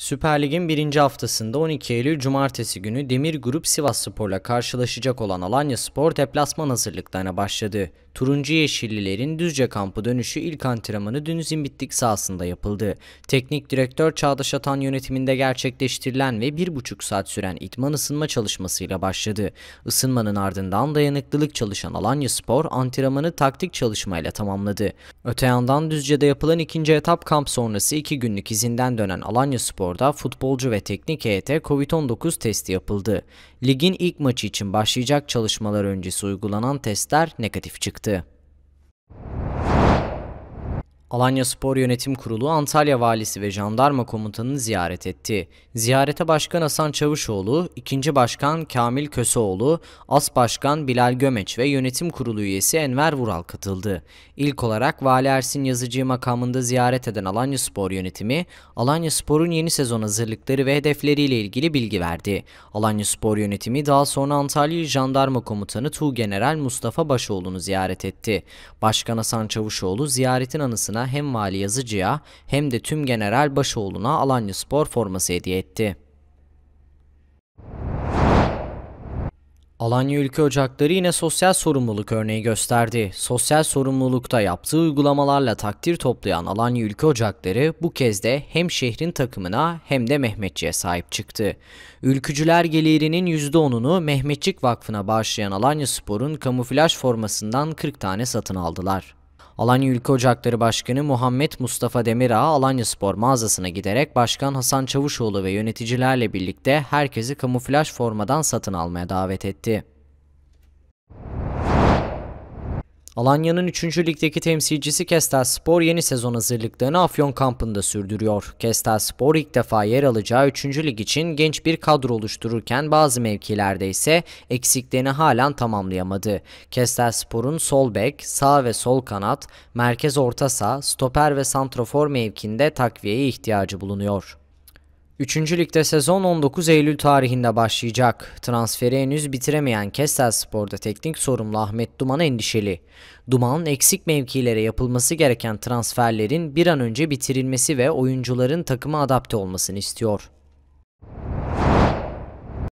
Süper Lig'in birinci haftasında 12 Eylül Cumartesi günü Demir Grup Sivas Spor'la karşılaşacak olan Alanya Spor deplasman hazırlıklarına başladı. Turuncu Yeşillilerin Düzce kampı dönüşü ilk antrenmanı dün Zimbitlik sahasında yapıldı. Teknik direktör Çağdaş Atan yönetiminde gerçekleştirilen ve 1,5 saat süren itman ısınma çalışmasıyla başladı. Isınmanın ardından dayanıklılık çalışan Alanya Spor antrenmanı taktik çalışmayla tamamladı. Öte yandan Düzce'de yapılan ikinci etap kamp sonrası iki günlük izinden dönen Alanya Spor Spor'da futbolcu ve teknik heyete Covid-19 testi yapıldı. Ligin ilk maçı için başlayacak çalışmalar öncesi uygulanan testler negatif çıktı. Alanya Spor Yönetim Kurulu Antalya Valisi ve Jandarma Komutanı'nı ziyaret etti. Ziyarete Başkan Hasan Çavuşoğlu, 2. Başkan Kamil Köseoğlu, As Başkan Bilal Gömeç ve Yönetim Kurulu üyesi Enver Vural katıldı. İlk olarak Vali Ersin Yazıcı makamında ziyaret eden Alanya Spor Yönetimi, Alanya Spor'un yeni sezon hazırlıkları ve hedefleriyle ilgili bilgi verdi. Alanya Spor Yönetimi daha sonra Antalya Jandarma Komutanı Tuğgeneral Mustafa Başoğlu'nu ziyaret etti. Başkan Hasan Çavuşoğlu ziyaretin anısına takımına hem Vali Yazıcı'ya hem de tüm General Başoğlu'na Alanya Spor forması hediye etti. Alanya Ülke Ocakları yine sosyal sorumluluk örneği gösterdi. Sosyal sorumlulukta yaptığı uygulamalarla takdir toplayan Alanya Ülke Ocakları bu kez de hem şehrin takımına hem de Mehmetçi'ye sahip çıktı. Ülkücüler gelirinin %10'unu Mehmetçik Vakfı'na bağışlayan Alanya Spor'un kamuflaj formasından 40 tane satın aldılar. Alanya Ülke Ocakları Başkanı Muhammed Mustafa Demirağ Alanya Spor mağazasına giderek Başkan Hasan Çavuşoğlu ve yöneticilerle birlikte herkesi kamuflaj formadan satın almaya davet etti. Alanya'nın 3. ligdeki temsilcisi Kestel Spor yeni sezon hazırlıklarını Afyon kampında sürdürüyor. Kestel Spor ilk defa yer alacağı 3. lig için genç bir kadro oluştururken bazı mevkilerde ise eksiklerini halen tamamlayamadı. Kestel Spor'un sol bek, sağ ve sol kanat, merkez orta saha, stoper ve santrafor mevkinde takviyeye ihtiyacı bulunuyor. Üçüncü Lig'de sezon 19 Eylül tarihinde başlayacak. Transferi henüz bitiremeyen Kestel Spor'da teknik sorumlu Ahmet Duman endişeli. Duman eksik mevkilere yapılması gereken transferlerin bir an önce bitirilmesi ve oyuncuların takıma adapte olmasını istiyor.